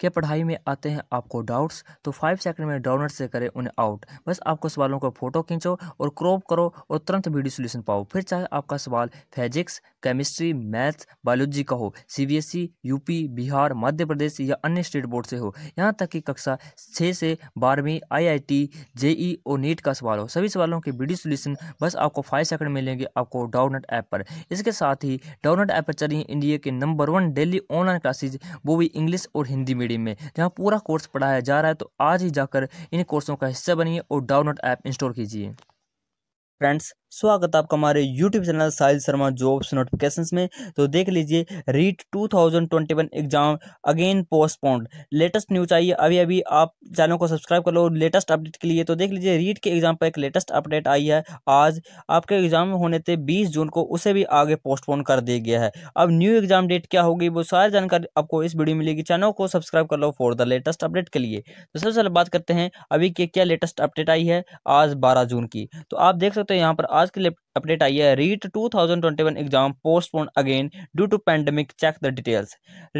क्या पढ़ाई में आते हैं आपको डाउट्स तो फाइव सेकंड में डाउनलोड से करें उन्हें आउट बस आपको सवालों का फोटो खींचो और क्रॉप करो और तुरंत वीडियो सोल्यूशन पाओ फिर चाहे आपका सवाल फिजिक्स केमिस्ट्री मैथ्स बायोलॉजी का हो सी यूपी e, बिहार मध्य प्रदेश या अन्य स्टेट बोर्ड से हो यहाँ तक कि कक्षा छः से बारहवीं आई आई जेई और नीट e का सवाल हो सभी सवालों के वीडियो सोल्यूशन बस आपको फाइव सेकंड मिलेंगे आपको डाउनलोड ऐप पर इसके साथ ही डाउनलोड ऐप पर चल रही इंडिया के number one daily online classes वो भी इंग्लिश और हिंदी मीडियम मीडियम में जहाँ पूरा कोर्स पढ़ाया जा रहा है तो आज ही जाकर इन कोर्सों का हिस्सा बनिए और डाउनलोड ऐप इंस्टॉल कीजिए फ्रेंड्स स्वागत आपका हमारे YouTube channel Sahil Sharma jobs notification में तो देख लीजिए REET 2021 exam again postponed latest news आई है अभी अभी आप चैनल को सब्सक्राइब कर लो लेटेस्ट अपडेट के लिए तो देख लीजिए रीट के एग्जाम पर एक लेटेस्ट अपडेट आई है आज आपके एग्जाम होने थे 20 जून को उसे भी आगे पोस्टपोन कर दिया गया है अब न्यू एग्जाम डेट क्या होगी वो सारी जानकारी आपको इस वीडियो मिलेगी चैनल को सब्सक्राइब कर लो फॉर द लेटेस्ट अपडेट के लिए तो सबसे पहले बात करते हैं अभी के क्या लेटेस्ट अपडेट आई है आज बारह जून की तो आप देख सकते हो यहाँ पर आज के लिए अपडेट आई है REET 2021 exam postpone again due to pandemic check the details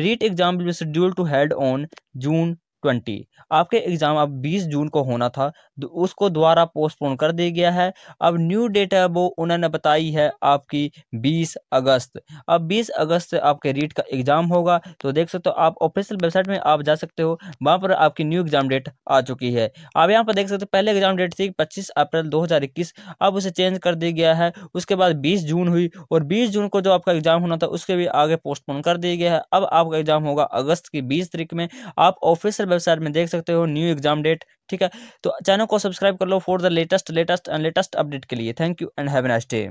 REET exam will be schedule to head on June twenty आपके एग्ज़ाम अब बीस जून को होना था तो उसको दोबारा पोस्टपोन कर दिया गया है अब न्यू डेट है वो उन्होंने बताई है आपकी बीस अगस्त अब बीस अगस्त आपके रीट का एग्ज़ाम होगा तो देख सकते हो आप ऑफिशियल वेबसाइट में आप जा सकते हो वहाँ पर आपकी न्यू एग्ज़ाम डेट आ चुकी है आप यहाँ पर देख सकते हो पहले एग्ज़ाम डेट थी पच्चीस अप्रैल दो अब उसे चेंज कर दिया गया है उसके बाद बीस जून हुई और बीस जून को जो आपका एग्ज़ाम होना था उसके भी आगे पोस्टपोन कर दिया गया है अब आपका एग्ज़ाम होगा अगस्त की बीस तारीख में आप ऑफिसियल वेबसाइट में देख सकते हो न्यू एग्जाम डेट ठीक है तो चैनल को सब्सक्राइब कर लो for the latest latest and latest update के लिए thank you and have nice day